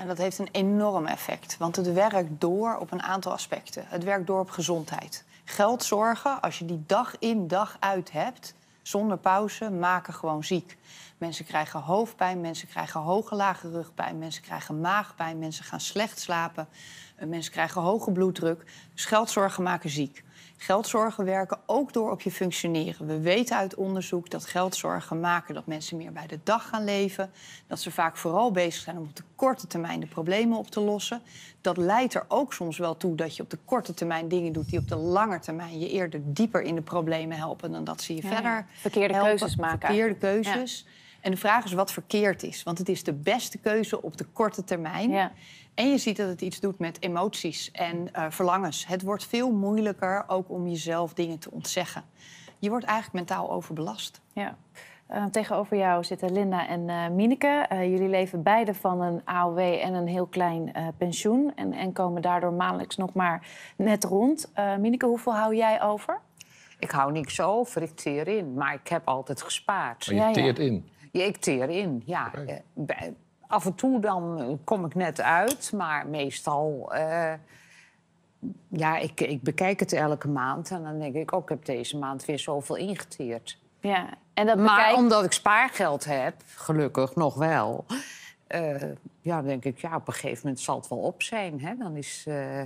En dat heeft een enorm effect, want het werkt door op een aantal aspecten. Het werkt door op gezondheid. Geldzorgen, als je die dag in dag uit hebt, zonder pauze, maken gewoon ziek. Mensen krijgen hoofdpijn, mensen krijgen hoge lage rugpijn, mensen krijgen maagpijn, mensen gaan slecht slapen, mensen krijgen hoge bloeddruk. Dus geldzorgen maken ziek. Geldzorgen werken ook door op je functioneren. We weten uit onderzoek dat geldzorgen maken dat mensen meer bij de dag gaan leven. Dat ze vaak vooral bezig zijn om op de korte termijn de problemen op te lossen. Dat leidt er ook soms wel toe dat je op de korte termijn dingen doet die op de lange termijn je eerder dieper in de problemen helpen dan dat ze je verder. Verkeerde keuzes maken. Verkeerde keuzes. En de vraag is wat verkeerd is. Want het is de beste keuze op de korte termijn. Ja. En je ziet dat het iets doet met emoties en eh, verlangens. Het wordt veel moeilijker ook om jezelf dingen te ontzeggen. Je wordt eigenlijk mentaal overbelast. Ja. Eh, tegenover jou zitten Linda en uh, eh, Mineke. jullie leven beide van een AOW en een heel klein pensioen. En, en, komen daardoor maandelijks nog maar net rond. Mineke, hoeveel hou jij over? Ik hou niks over, ik teer in. Maar ik heb altijd gespaard. Maar oh, je teert in? Ja, ik teer in, ja. Eh, af en toe dan eh, kom ik net uit, maar meestal... Uh, ja, ik, ik bekijk het elke maand en dan denk ik... ook oh, heb deze maand weer zoveel ingeteerd. Ja, en dat bekijk... Maar omdat ik spaargeld heb, gelukkig nog wel... Uh, ja, dan denk ik, ja, op een gegeven moment zal het wel op zijn. Hè? Dan is... Uh,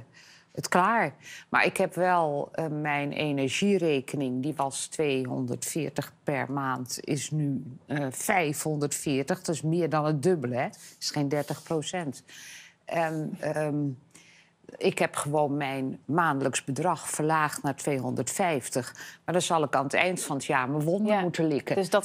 het klaar. Maar ik heb wel eh, mijn energierekening, die was 240 per maand, is nu 540. Eh, dat is meer dan het dubbele, hè? Dat is geen 30 procent. Ehm, ik heb gewoon mijn maandelijks bedrag verlaagd naar 250. Maar dan zal ik aan het eind van het jaar mijn wonden moeten likken. Dus